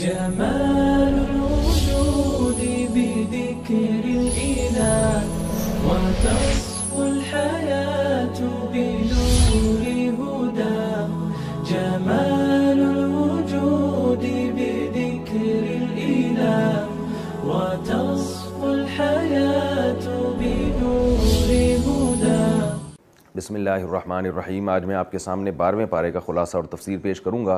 جمال الوجود بذكر الإله وتصفو الحياة بنور هداه جمال الوجود بذكر الإله وتصفو الحياة بنور هداه बसमीम आज मैं आपके सामने बारहवें पारे का खुलासा और तफसीर पेश करूँगा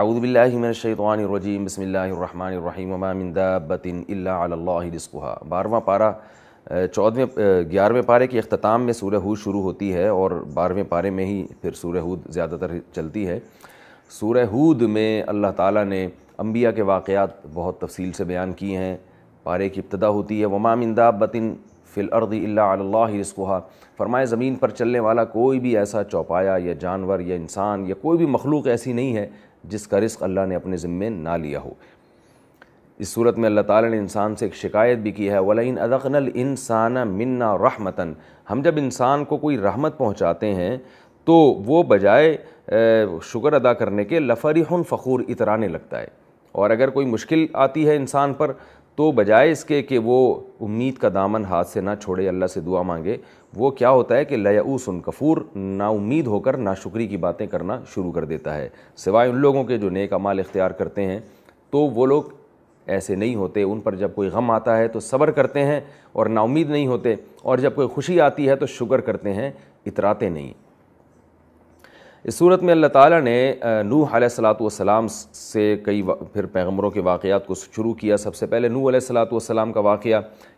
अऊदबिल्लिमिनशैतवानरजीम बसमीम ममामिनदाबतिन अल्लास्कुहा बारहवा पारा चौदहवें ग्यारहवें पारे के अख्ताम में सूर्य हूद शुरू होती है और बारहवें पारे में ही फिर सूर्य हूद ज़्यादातर चलती है सूर्य हूद में अल्लाह ताला ने अम्बिया के वाक़ात बहुत तफसील से बयान किए हैं पारे की इब्तदा होती है वमामिनदाबतिन फ़िल अर्दी अल्लास्कुहा फरमाए ज़मीन पर चलने वाला कोई भी ऐसा चौपाया या जानवर या इंसान या कोई भी मखलूक ऐसी नहीं है जिसका रिस्क अल्लाह ने अपने ज़िम्मे ना लिया हो इस सूरत में अल्लाह ताला ने इंसान से एक शिकायत भी की है वलिन अदकनल इंसान मन्ना रहमतन हम जब इंसान को कोई रहमत पहुँचाते हैं तो वो बजाय शुक्र अदा करने के लफरी फ़खूर इतराने लगता है और अगर कोई मुश्किल आती है इंसान पर तो बजाय इसके कि वो उम्मीद का दामन हाथ से ना छोड़े अल्लाह से दुआ मांगे वो क्या होता है कि लयाऊसन कफूर उम्मीद होकर ना शुक्री की बातें करना शुरू कर देता है सिवाय उन लोगों के जो नेक अमाल इख्तियार करते हैं तो वो लोग ऐसे नहीं होते उन पर जब कोई गम आता है तो सब्र करते हैं और नाउमीद नहीं होते और जब कोई खुशी आती है तो शुक्र करते हैं इतराते नहीं इस सूरत में अल्लाह ताला ने नूह सलाम से कई फिर पैगम्बरों के वाक़ात को शुरू किया सबसे पहले नूह सलाम का वाक़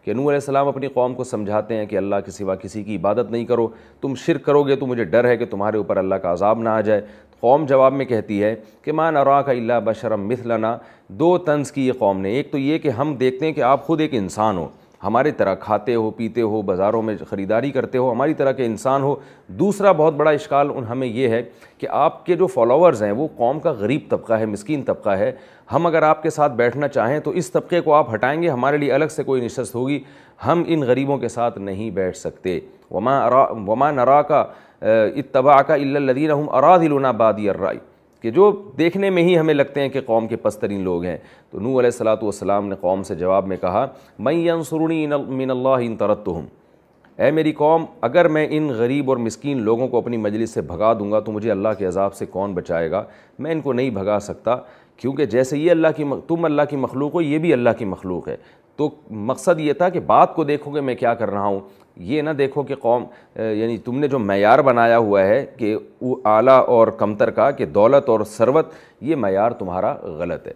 कि नूह सलाम अपनी कौम को समझाते हैं कि अल्लाह के सिवा किसी की इबादत नहीं करो तुम शिर करोगे तो मुझे डर है कि तुम्हारे ऊपर अल्लाह का आज़ाब ना आ जाए कौम जवाब में कहती है कि मान अरा का अल्ला बशरम मिसलना दो तंज की ये कौम ने एक तो ये कि हम देखते हैं कि आप खुद एक इंसान हो हमारे तरह खाते हो पीते हो बाज़ारों में ख़रीदारी करते हो हमारी तरह के इंसान हो दूसरा बहुत बड़ा इश्काल उन हमें यह है कि आपके जो फॉलोअर्स हैं वो कौम का गरीब तबका है मस्किन तबका है हम अगर आपके साथ बैठना चाहें तो इस तबके को आप हटाएंगे हमारे लिए अलग से कोई नशस्त होगी हम इन गरीबों के साथ नहीं बैठ सकते वमा अरा वमा नरा का इतबा का इल्लदीन हम अरा दिलुना अर्राई कि जो देखने में ही हमें लगते हैं कि कौम के पस्तरीन लोग हैं तो नू सलात वसलाम ने कौम से जवाब में कहा मैं अनसरुणी मिनल्ला इन तरत हूँ ए मेरी कौम अगर मैं इन गरीब और मस्किन लोगों को अपनी मजलिस से भगा दूंगा तो मुझे अल्लाह के अजाब से कौन बचाएगा मैं इनको नहीं भगा सकता क्योंकि जैसे ये अल्लाह की तुम अल्लाह की मखलूक हो ये भी अल्लाह की मखलूक है तो मकसद ये था कि बात को देखो कि मैं क्या कर रहा हूँ ये ना देखो कि कौम यानी तुमने जो मैार बनाया हुआ है कि वो आला और कमतर का कि दौलत और सरवत ये मैार तुम्हारा गलत है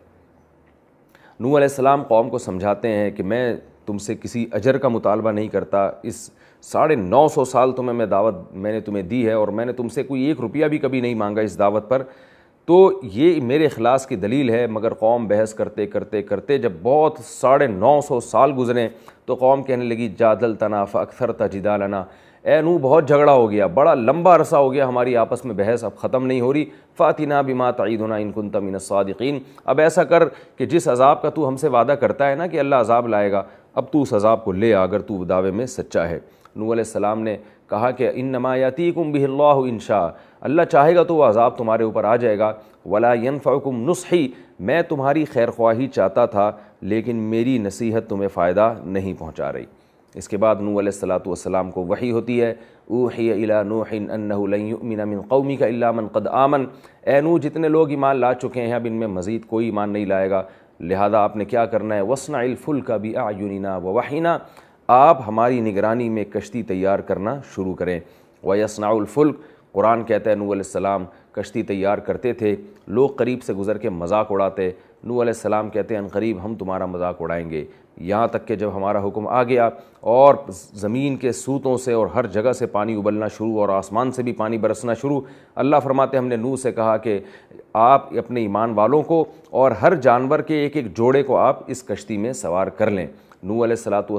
नू आसमाम कौम को समझाते हैं कि मैं तुमसे किसी अजर का मुतालबा नहीं करता इस साढ़े नौ सौ साल तुम्हें मैं दावत मैंने तुम्हें दी है और मैंने तुमसे कोई एक रुपया भी कभी नहीं मांगा इस दावत पर तो ये मेरे अखलास की दलील है मगर कौम बहस करते करते करते जब बहुत साढ़े नौ सौ साल गुजरे तो कौम कहने लगी जादल तनाफ अक्सर तजिदालाना ए नू बहुत झगड़ा हो गया बड़ा लंबा अरसा हो गया हमारी आपस में बहस अब ख़त्म नहीं हो रही फ़ातिना बिमा होना इनकुन तमिन सादिकीन अब ऐसा कर कि जिस अजाब का तू हमसे वादा करता है ना कि अल्लाह अजाब लाएगा अब तू उस अजाब को ले आ अगर तू दावे में सच्चा है नू सलाम ने कहा कि इन नमायाती कुम बिल्ला इनशा अल्लाह चाहेगा तो वह अज़ाब तुम्हारे ऊपर आ जाएगा वला यनफ़ुम नुस्ही मैं तुम्हारी खैर ख्वाही चाहता था लेकिन मेरी नसीहत तुम्हें फ़ायदा नहीं पहुँचा रही इसके बाद नू सलाम को वही होती है ऊही अला नूहिन अन्नमिन कौमी का इलामन कद आमन ए नू जितने लोग ईमान ला चुके हैं अब इनमें मज़ीद कोई ईमान नहीं लाएगा लिहाजा आपने क्या करना है वसनाफुल का भी आयुनिना व वाहिना आप हमारी निगरानी में कश्ती तैयार करना शुरू करें व वसनाफुल्क कुरान कहते हैं नूह सलाम कश्ती तैयार करते थे लोग करीब से गुज़र के मजाक उड़ाते नूह सलाम कहते हैं करीब हम तुम्हारा मजाक उड़ाएंगे यहाँ तक के जब हमारा हुक्म आ गया और ज़मीन के सूतों से और हर जगह से पानी उबलना शुरू और आसमान से भी पानी बरसना शुरू अल्लाह फरमाते हमने नू से कहा कि आप अपने ईमान वालों को और हर जानवर के एक एक जोड़े को आप इस कश्ती में सवार कर लें नू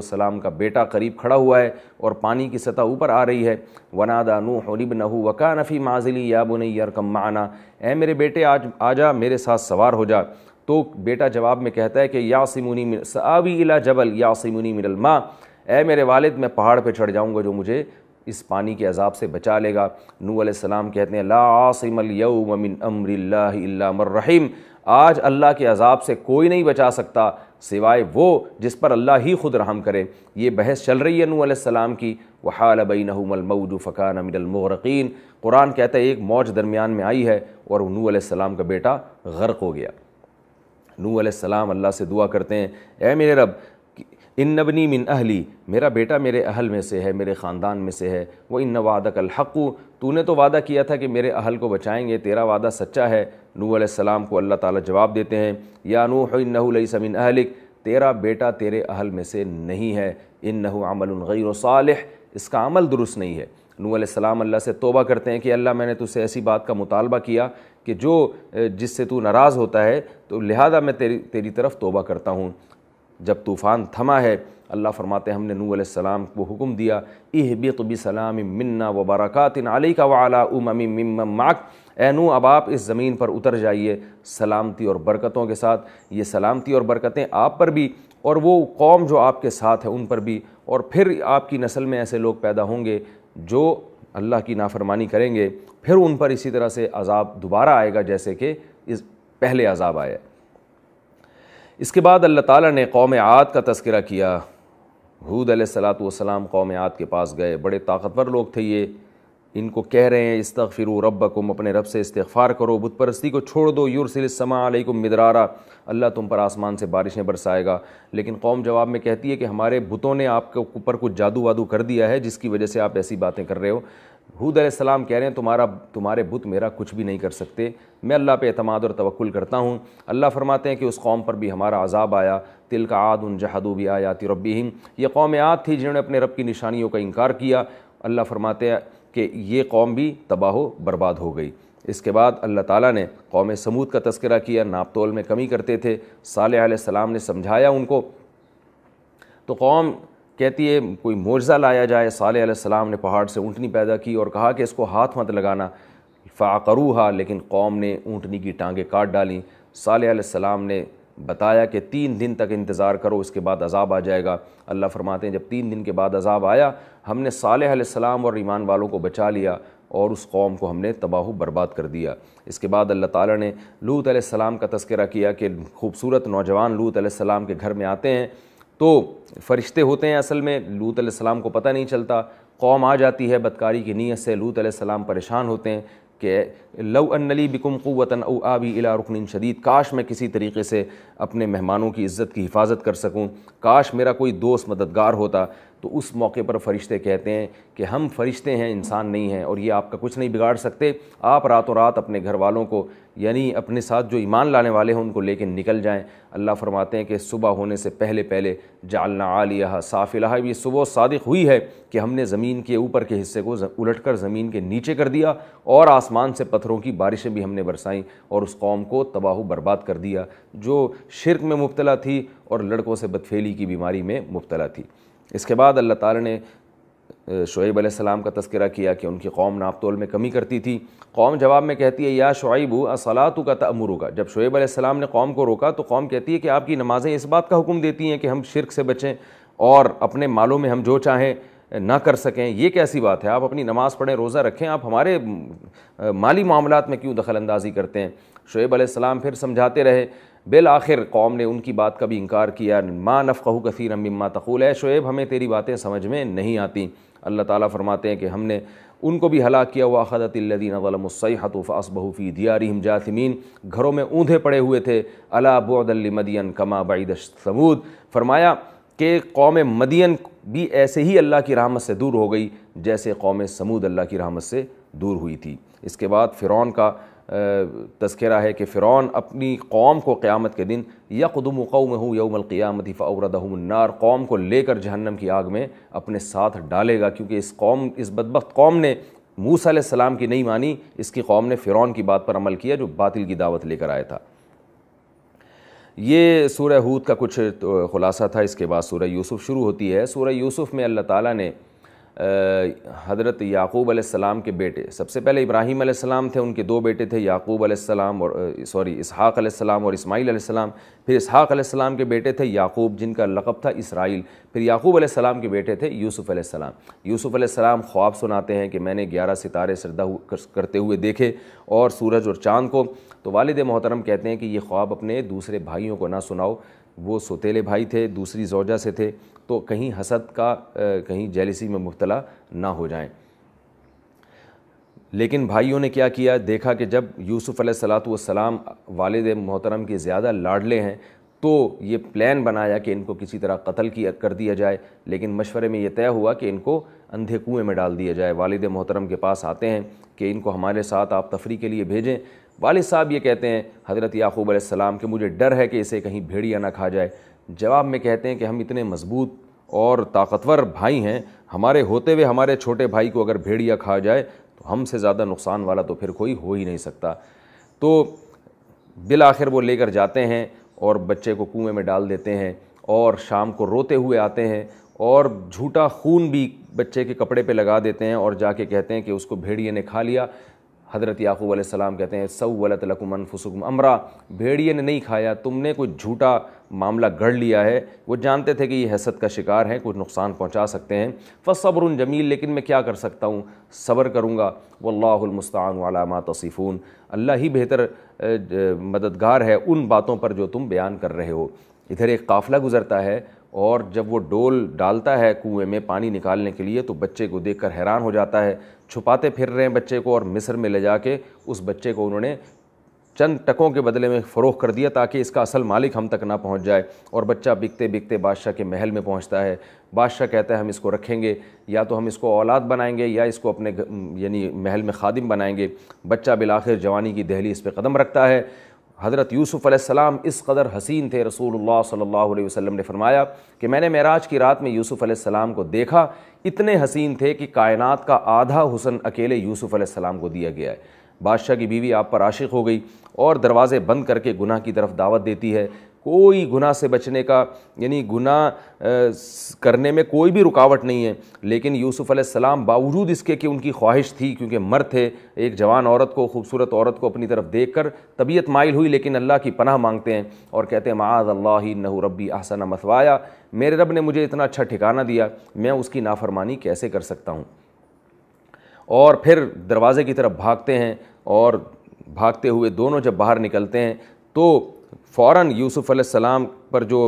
सलाम का बेटा करीब खड़ा हुआ है और पानी की सतह ऊपर आ रही है वनादा नू हलिब नहू वका नफ़ी माजिली या बुनैर कम माना ए मेरे बेटे आज आ जा मेरे साथ सवार हो जा तो बेटा जवाब में कहता है कि यासिमुनी सावी इला जबल यासिमुनी मिनल माँ ए मेरे वालिद मैं पहाड़ पर चढ़ जाऊँगा जो मुझे इस पानी के अजाब से बचा लेगा नू सलाम कहते हैं ला आसिमल यऊमिन अमरिल्ला रहीम आज अल्लाह के अजाब से कोई नहीं बचा सकता सिवाय वो जिस पर अल्लाह ही खुद रहम करे ये बहस चल रही है नू सलाम की वहाल बईनमूद फ़कान अमिनमरक़ीन कुरान कहता है एक मौज दरमियान में आई है और नूँ सलाम का बेटा गर्क हो गया नूँ सलाम अल्लाह से दुआ करते हैं ए मेरे रब इन नबनी मिन अहली मेरा बेटा मेरे अहल में से है मेरे ख़ानदान में से है वह इन वादक अलहक़ु तूने तो वादा किया था कि मेरे अहल को बचाएंगे तेरा वादा सच्चा है नू सलाम को अल्लाह ताला जवाब देते हैं या नूह इन्नहुलई समिन अहलिक तेरा बेटा तेरे अहल में से नहीं है इन नहु अमल गैर साल इसका अमल दुरुस्त नहीं है नू सलाम अल्लाह से तोबा करते हैं कि अल्लाह मैंने तुझसे ऐसी बात का मुतालबा किया कि जो जिससे तू नाराज़ होता है तो लिहाजा मैं तेरी तेरी तरफ़ तोबा करता हूँ जब तूफ़ान थमा है अल्लाह फरमाते हमने नू सलाम को हुक्म दिया इह बित बसलाम मन्ना व बरक़ातिन अली का वाला उममी माक ए नू अब आप इस ज़मीन पर उतर जाइए सलामती और बरकतों के साथ ये सलामती और बरकतें आप पर भी और वो कौम जो आपके साथ है उन पर भी और फिर आपकी नस्ल में ऐसे लोग पैदा होंगे जो अल्लाह की नाफरमानी करेंगे फिर उन पर इसी तरह से अजाब दोबारा आएगा जैसे कि इस पहले अजाब आया इसके बाद अल्लाह ताला ने कौम आद का तस्करा किया हूद सलात वसलाम कौम आद के पास गए बड़े ताकतवर लोग थे ये इनको कह रहे हैं इस इस्तफ़िर रबकुम अपने रब से इस्तफ़ार करो बुत परस्ती को छोड़ दो युरसलसमाकुम मिदरारा अल्लाह तुम पर आसमान से बारिशें बरसाएगा लेकिन कौम जवाब में कहती है कि हमारे बुतों ने आपके ऊपर कुछ जादू वादू कर दिया है जिसकी वजह से आप ऐसी बातें कर रहे हो हूद सलाम कह रहे हैं तुम्हारा तुम्हारे बुत मेरा कुछ भी नहीं कर सकते मैं अल्लाह पे अतमाद और तवक्ल करता हूँ अल्लाह फरमाते हैं कि उस कौम पर भी हमारा आज़ाब आया तिल का आद उन जहादू भी आयाति रबीम ये कौम आद थी जिन्होंने अपने रब की निशानियों का इनकार किया अल्लाह फरमाते हैं कि ये कौम भी तबाह बर्बाद हो गई इसके बाद अल्लाह ताला ने कौम समूद का तस्करा किया नापतोल में कमी करते थे साल सलाम ने समझाया उनको तो कौम कहती है कोई मुआजा लाया जाए साल ने पहाड़ से ऊँटनी पैदा की और कहा कि इसको हाथ मत लगाना फ़ाक़रू हा लेकिन कौम ने ऊँटनी की टाँगें काट डाली साल ने बताया कि तीन दिन तक इंतज़ार करो इसके बाद अजाब आ जाएगा अल्लाह फरमाते हैं जब तीन दिन के बाद अजाब आया हमने साल सलाम और ईमान वालों को बचा लिया और उस कौम को हमने तबाह बर्बाद कर दिया इसके बाद अल्लाह ताला ने लूत सलाम का तस्करा किया कि खूबसूरत नौजवान लूत सलाम के घर में आते हैं तो फरिश्ते होते हैं असल में लूत सलाम को पता नहीं चलता कौम आ जाती है बदकारी की नीयत से लूत सलाम परेशान होते हैं कि लव अनली बिकुम क़वतन ओ आबी इला रुकन शदीद काश मैं किसी तरीके से अपने मेहमानों की इज़्ज़त की हिफाजत कर सकूं काश मेरा कोई दोस्त मददगार होता तो उस मौके पर फरिश्ते कहते हैं कि हम फरिश्ते हैं इंसान नहीं हैं और ये आपका कुछ नहीं बिगाड़ सकते आप रातों रात अपने घर वालों को यानी अपने साथ जो ईमान लाने वाले हैं उनको लेकर निकल जाएं अल्लाह फरमाते हैं कि सुबह होने से पहले पहले जालना आलिया साफिला ये सुबह सादिक हुई है कि हमने ज़मीन के ऊपर के हिस्से को उलट कर ज़मीन के नीचे कर दिया और आसमान से पत्थरों की बारिशें भी हमने बरसाईं और उस कौम को तबाह बर्बाद कर दिया जो शिरक में मुबतला थी और लड़कों से बदफेली की बीमारी में मुबतला थी इसके बाद अल्लाह ताला ने शुएब सलाम का तस्करा किया कि उनकी कौम नापतोल में कमी करती थी कौम जवाब में कहती है या शुएबू असलातु का तमरू होगा जब शुएब सलाम ने कौम को रोका तो कौम कहती है कि आपकी नमाज़ें इस बात का हुक्म देती हैं कि हम शिरक से बचें और अपने मालों में हम जो चाहें ना कर सकें ये कैसी बात है आप अपनी नमाज़ पढ़ें रोज़ा रखें आप हमारे माली मामला में क्यों दखल अंदाजी करते हैं शुएब सलाम फिर समझाते रहे बिल आखिर कौम ने उनकी बात का भी इनकार किया माँ नफ़ू कसीर अम्मा तखूल है शुएब हमें तेरी बातें समझ में नहीं आती अल्लाह ताला फरमाते हैं कि हमने उनको भी हलाक किया हुआ ख़दतिल्लिन वलमसैहतुफ़ असबहफ़ी दियारिम जासमीन घरों में ऊँधे पड़े हुए थे अला बुदल मदियन कमा बैद समूद फरमाया कि कौम मदियन भी ऐसे ही अल्लाह की रहमत से दूर हो गई जैसे कौम समूद अल्लाह की रहमत से दूर हुई थी इसके बाद फ़िरौन का तस्करा है कि फ़िरौन अपनी कौम को क़्यामत के दिन या यकदम कौम हो यौमलक़ियामत फ़ौरदहमनार कौम को लेकर जहन्नम की आग में अपने साथ डालेगा क्योंकि इस कौम इस बदबक कौम ने मूसा सलाम की नहीं मानी इसकी कौम ने फ़िरौन की बात पर अमल किया जो बातिल की दावत लेकर आया था ये सूर्य हूद का कुछ खुलासा था इसके बाद सूर्य यूसुफ़ शुरू होती है सूर्य यूसुफ़ में अल्लाह ताला ने हज़रत याकूब आसमाम के बेटे सबसे पहले इब्राहीम आसमाम थे उनके दो बेटे थे याकूब आसमाम और सॉरी इसहाक़ आसमाम और इसमाइल आसमाम फिर इसहाक़ आसमाम के बेटे थे याकूब जिनका लक़ब था इसराइल फिर याकूब आसमाम के बेटे थे यूसुफ़ आसमाम यूसुफ़ आसमाम ख्वाब सुनाते हैं कि मैंने ग्यारह सितारे सरदा करते हुए देखे और सूरज और चाँद को तो वालद मोहतरम कहते हैं कि ये ख्वाब अपने दूसरे भाइयों को ना सुनाओ वो सोतेले भाई थे दूसरी जोजा से थे तो कहीं हसद का कहीं जेलिसी में मुबतला ना हो जाएं लेकिन भाइयों ने क्या किया देखा कि जब यूसुफ़ सलाम वालद मोहतरम के ज़्यादा लाडले हैं तो ये प्लान बनाया कि इनको किसी तरह कत्ल की कर दिया जाए लेकिन मशवरे में ये तय हुआ कि इनको अंधे कुएं में डाल दिया जाए वालद मोहतरम के पास आते हैं कि इनको हमारे साथ आप तफरी के लिए भेजें वालद साहब ये कहते हैं हज़रत याकूब सलाम कि मुझे डर है कि इसे कहीं भेड़िया ना खा जाए जवाब में कहते हैं कि हम इतने मजबूत और ताकतवर भाई हैं हमारे होते हुए हमारे छोटे भाई को अगर भेड़िया खा जाए तो हमसे ज़्यादा नुकसान वाला तो फिर कोई हो ही नहीं सकता तो बिल आखिर वो लेकर जाते हैं और बच्चे को कुएं में डाल देते हैं और शाम को रोते हुए आते हैं और झूठा खून भी बच्चे के कपड़े पे लगा देते हैं और जाके कहते हैं कि उसको भेड़िए ने खा लिया हज़रत याकूब सलाम कहते हैं वलत लकुमन फसुकम अमरा भेड़िए ने नहीं खाया तुमने कोई झूठा मामला गढ़ लिया है वो जानते थे कि ये हसद का शिकार है कुछ नुकसान पहुंचा सकते हैं फ़सब्र जमील लेकिन मैं क्या कर सकता हूँ सब्र करूँगा वल्लामस्तान वालामा तसीफ़ून अल्लाह ही बेहतर मददगार है उन बातों पर जो तुम बयान कर रहे हो इधर एक काफ़िला गुज़रता है और जब वो डोल डालता है कुएं में पानी निकालने के लिए तो बच्चे को देखकर हैरान हो जाता है छुपाते फिर रहे हैं बच्चे को और मिस्र में ले जाके उस बच्चे को उन्होंने चंद टकों के बदले में फ़रोख कर दिया ताकि इसका असल मालिक हम तक ना पहुंच जाए और बच्चा बिकते बिकते बादशाह के महल में पहुंचता है बादशाह कहता है हम इसको रखेंगे या तो हम इसको औलाद बनाएंगे या इसको अपने यानी महल में खादिम बनाएंगे बच्चा बिलाखिर जवानी की दहली इस पर कदम रखता है हज़रत यूसुफ़ अलैहिस्सलाम इस कदर हसीन थे रसूल सल्लल्लाहु वसम ने फरमाया कि मैंने महराज की रात में यूसुफ़ अलैहिस्सलाम को देखा इतने हसीन थे कि कायनत का आधा हुसन अकेले यूसुफ़ अलैहिस्सलाम को दिया गया है बादशाह की बीवी आप पर आशिक हो गई और दरवाज़े बंद करके गुनाह की तरफ दावत देती है कोई गुनाह से बचने का यानी गुनाह करने में कोई भी रुकावट नहीं है लेकिन यूसुफ़ सलाम बावजूद इसके कि उनकी ख्वाहिश थी क्योंकि मर्द थे एक जवान औरत को खूबसूरत औरत को अपनी तरफ देख कर तबीयत माइल हुई लेकिन अल्लाह की पनाह मांगते हैं और कहते हैं माज़ अल्लाह नहु रब्बी आसन मतवाया मेरे रब ने मुझे इतना अच्छा ठिकाना दिया मैं उसकी नाफरमानी कैसे कर सकता हूँ और फिर दरवाज़े की तरफ भागते हैं और भागते हुए दोनों जब बाहर निकलते हैं तो फ़ौर यूसुफ़ सलाम पर जो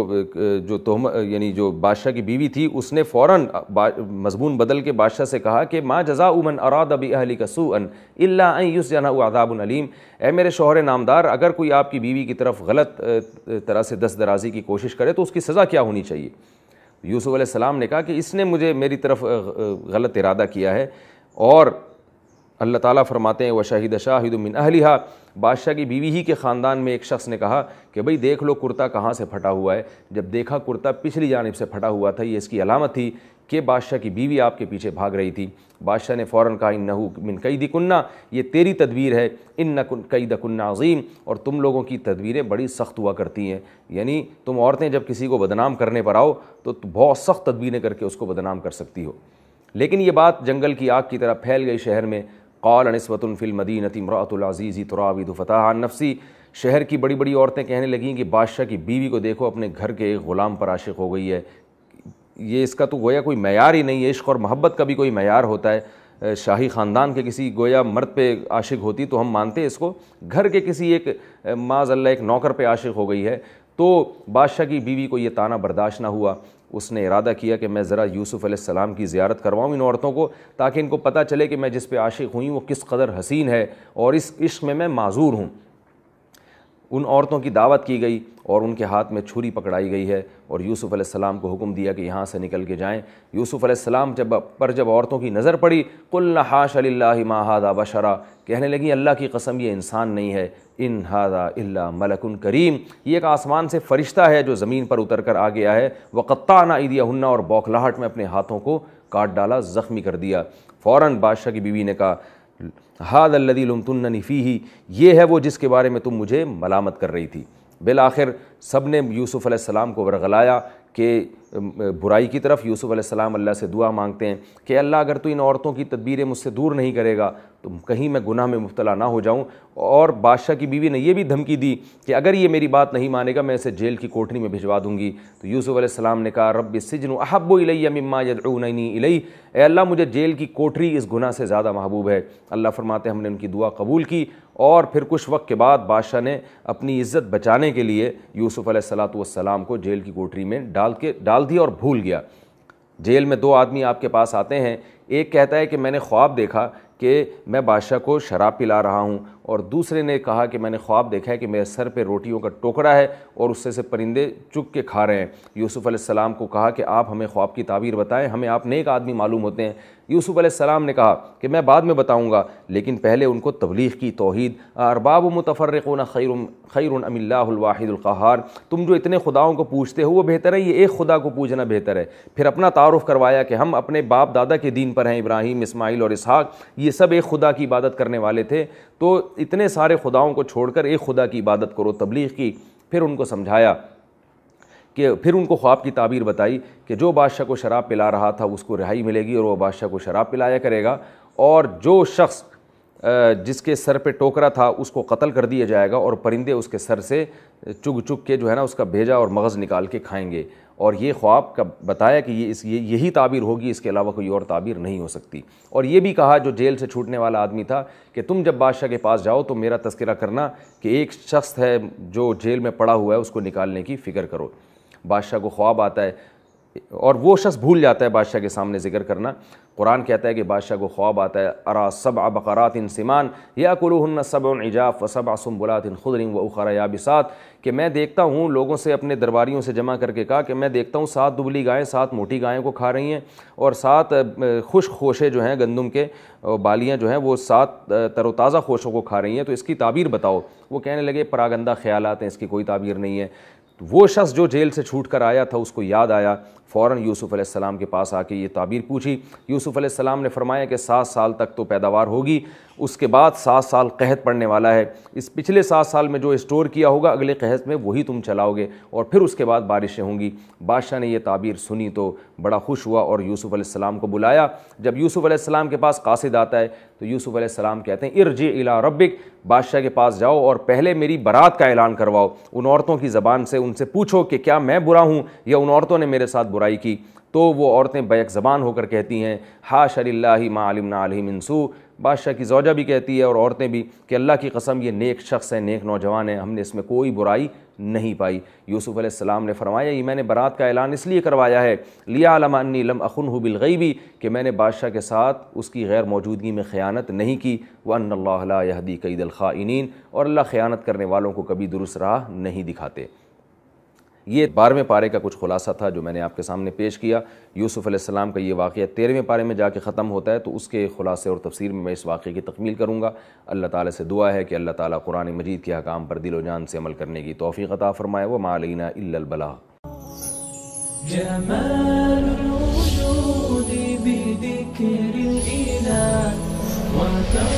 जो तोहम यानी जो बादशाह की बीवी थी उसने फ़ौर मजमून बदल के बादशाह से कहा कि माँ जजा उमन अराद अबी अहली का सून अल्लास जना अदाबुललीम ए मेरे शोहर नामदार अगर कोई आपकी बीवी की तरफ गलत तरह से दस दराजी की कोशिश करे तो उसकी सज़ा क्या होनी चाहिए यूसुफ़ सलाम ने कहा कि इसने मुझे मेरी तरफ गलत इरादा किया है और अल्लाह ताला फरमाते हैं व शाहिद शाहिद मिन अहलिहा बादशाह की बीवी ही के ख़ानदान में एक शख्स ने कहा कि भाई देख लो कुर्ता कहाँ से फटा हुआ है जब देखा कुर्ता पिछली जानब से फटा हुआ था ये इसकी अलामत थी कि बादशाह की बीवी आपके पीछे भाग रही थी बादशाह ने फ़ौर कहा इन नहू मिन कई दिकुन्ना ये तेरी तदवीर है इन न कई दकुन्ना अजीम और तुम लोगों की तदवीरें बड़ी सख्त हुआ करती हैं यानी तुम औरतें जब किसी को बदनाम करने पर आओ तो बहुत सख्त तदवीरें करके उसको बदनाम कर सकती हो लेकिन ये बात जंगल की आग की तरह फैल गई शहर में कौल नस्बतफ़िल मदीनती मरातुलज़ीज़ी तुराविद फ़तः नफसी शहर की बड़ी बड़ी औरतें कहने लगीं कि बादशाह की बीवी को देखो अपने घर के एक ग़ुलाम पर आशिक हो गई है ये इसका तो गोया कोई मैार ही नहीं है इश्क और मोहब्बत का भी कोई मैार होता है शाही ख़ानदान के किसी गोया मर्द पे आशिक होती तो हम मानते इसको घर के किसी एक माज़ अल्लाह एक नौकर पे आशिक हो गई है तो बादशाह की बीवी को ये ताना बर्दाश्त ना हुआ उसने इरादा किया कि मैं ज़रा यूसुफ़ सलाम की जियारत करवाऊँ इन औरतों को ताकि इनको पता चले कि मैं जिस पे आशिक हुई वो किस कदर हसीन है और इस इश्क में मैं माजूर हूँ उन औरतों की दावत की गई और उनके हाथ में छुरी पकड़ाई गई है और यूसुफ़ अलैहिस्सलाम को हुक्म दिया कि यहाँ से निकल के जाएं यूसुफ़ अलैहिस्सलाम जब पर जब औरतों की नज़र पड़ी कुल्ल हाश हादा बशरा कहने लगी अल्लाह की कसम ये इंसान नहीं है इन हादा इल्ला मलकुन करीम ये एक आसमान से फ़रिश्ता है जो ज़मीन पर उतर कर आ गया है वक़त्ता ना ईदिया हन्ना और बौखलाहट में अपने हाथों को काट डाला ज़ख्मी कर दिया फ़ौर बादशाह की बीवी ने कहा हाद अल्लदी नफ़ी ही ये है वो जिसके बारे में तुम मुझे मलामत कर रही थी बिल आखिर सब ने यूसुफ़ को वरगलाया कि बुराई की तरफ यूसुफ़ अलैहिस्सलाम अल्लाह से दुआ मांगते हैं कि अल्लाह अगर तो इन औरतों की तदबीरें मुझसे दूर नहीं करेगा तो कहीं मैं गुनाह में मुबतला ना हो जाऊं और बादशाह की बीवी ने यह भी धमकी दी कि अगर ये मेरी बात नहीं मानेगा मैं इसे जेल की कोठरी में भिजवा दूंगी तो यूसुफ़ अलैहिस्सलाम ने कहा रब सिजन अहब्बो इलैया मिम्मा यदऊननी इलई अल्लाह मुझे जेल की कोठरी इस गुनाह से ज़्यादा महबूब है अल्लाह फरमाते हमने उनकी दुआ कबूल की और फिर कुछ वक्त के बाद बादशाह ने अपनी इज़्ज़त बचाने के लिए यूसुफ़ अलैहिस्सलाम को जेल की कोठरी में डाल के डाल डाल दिया और भूल गया जेल में दो आदमी आपके पास आते हैं एक कहता है कि मैंने ख्वाब देखा कि मैं बादशाह को शराब पिला रहा हूं और दूसरे ने कहा कि मैंने ख्वाब देखा है कि मेरे सर पे रोटियों का टोकरा है और उससे से परिंदे चुग के खा रहे हैं यूसुफ़ अलैहिस्सलाम को कहा कि आप हमें ख्वाब की ताबीर बताएं हमें आप नेक आदमी मालूम होते हैं यूसुफ़ सलाम ने कहा कि मैं बाद में बताऊँगा लेकिन पहले उनको तबलीग की तोहद अरबाब मतफ़रक़ोन खैर खैर अमिल्लावाहिदुल्क़ार तुम जो इतने खुदाओं को पूछते हो वो बेहतर है ये एक खुदा को पूछना बेहतर है फिर अपना तारुफ करवाया कि हम अपने बाप दादा के दीन पर हैं इब्राहिम इसमाइल और इसहाक ये सब एक खुदा की इबादत करने वाले थे तो इतने सारे खुदाओं को छोड़कर एक खुदा की इबादत करो तबलीग की फिर उनको समझाया कि फिर उनको ख्वाब की ताबीर बताई कि जो बादशाह को शराब पिला रहा था उसको रिहाई मिलेगी और वह बादशाह को शराब पिलाया करेगा और जो शख्स जिसके सर पर टोकरा था उसको कत्ल कर दिया जाएगा और परिंदे उसके सर से चुग चुग के जो है ना उसका भेजा और मगज़ निकाल के खाएँगे और ये ख्वाब का बताया कि ये इस ये यही ताबीर होगी इसके अलावा कोई और ताबीर नहीं हो सकती और ये भी कहा जो जेल से छूटने वाला आदमी था कि तुम जब बादशाह के पास जाओ तो मेरा तस्करा करना कि एक शख्स है जो जेल में पड़ा हुआ है उसको निकालने की फ़िक्र करो बादशाह को ख्वाब आता है और वो शख्स भूल जाता है बादशाह के सामने जिक्र करना कुरान कहता है कि बादशाह को ख्वाब आता है अरा सब बकरात इन सिमान या कुलहन सब इजाफ़ व सब बुलात इन खुदरिंग व उखरा याबिसात कि मैं देखता हूँ लोगों से अपने दरबारियों से जमा करके कहा कि मैं देखता हूँ सात दुबली गायें सात मोटी गायें को खा रही हैं और सात खुश खोशे जो हैं गंदम के बालियाँ जो हैं वो सात तरोताज़ा खोशों को खा रही हैं तो इसकी ताबीर बताओ वो कहने लगे परागंदा ख्याल हैं इसकी कोई ताबीर नहीं है तो वो शख्स जो जेल से छूट कर आया था उसको याद आया फ़ौर यूसुफ़ के पास आके ये ताबीर पूछी यूसुफ़ ने फरमाया कि सात साल तक तो पैदावार होगी उसके बाद सात साल कहत पड़ने वाला है इस पिछले सात साल में जो स्टोर किया होगा अगले कहत में वही तुम चलाओगे और फिर उसके बाद बारिशें होंगी बादशाह ने यह ताबीर सुनी तो बड़ा खुश हुआ और यूसुफ़ आसमाम को बुलाया जब यूसुफ़ आसमाम के पास कासिद आता है तो यूसुफ़ आसमाम कहते हैं इर्ज इला रबिक बादशाह के पास जाओ और पहले मेरी बारात का ऐलान करवाओ उन औरतों की ज़बान से उनसे पूछो कि क्या मैं बुरा हूँ या उन औरतों ने मेरे साथ बुराई की तो वो औरतें बैक ज़बान होकर कहती हैं हा माँ आलिम ना इंसू बादशाह की जोजा भी कहती है और औरतें भी कि अल्लाह की कसम ये नेक शख्स है नेक नौजवान है हमने इसमें कोई बुराई नहीं पाई यूसुफ़ अलैहिस्सलाम ने फरमाया ये मैंने बारात का ऐलान इसलिए करवाया है लिया अलमानी लम अखन बिलगैबी कि मैंने बादशाह के साथ उसकी गैर मौजूदगी में ख़यानत नहीं की वनदी कई दिल ख़ाइनिन और अल्लाह ख़यानत करने वालों को कभी दुरुस्त राह नहीं दिखाते ये बारहवें पारे का कुछ खुलासा था जो मैंने आपके सामने पेश किया यूसुफ़ अलैहिस्सलाम का ये वाक़ तेरहवें पारे में जाके ख़त्म होता है तो उसके खुलासे और तफसीर में मैं इस वाक़े की तकमील करूँगा अल्लाह ताली से दुआ है कि अल्लाह ताली कुरान मजीद के हकाम पर दिलो जान से अमल करने की तोफ़ी अता फ़रमाए व मालीना इल्लबला وتر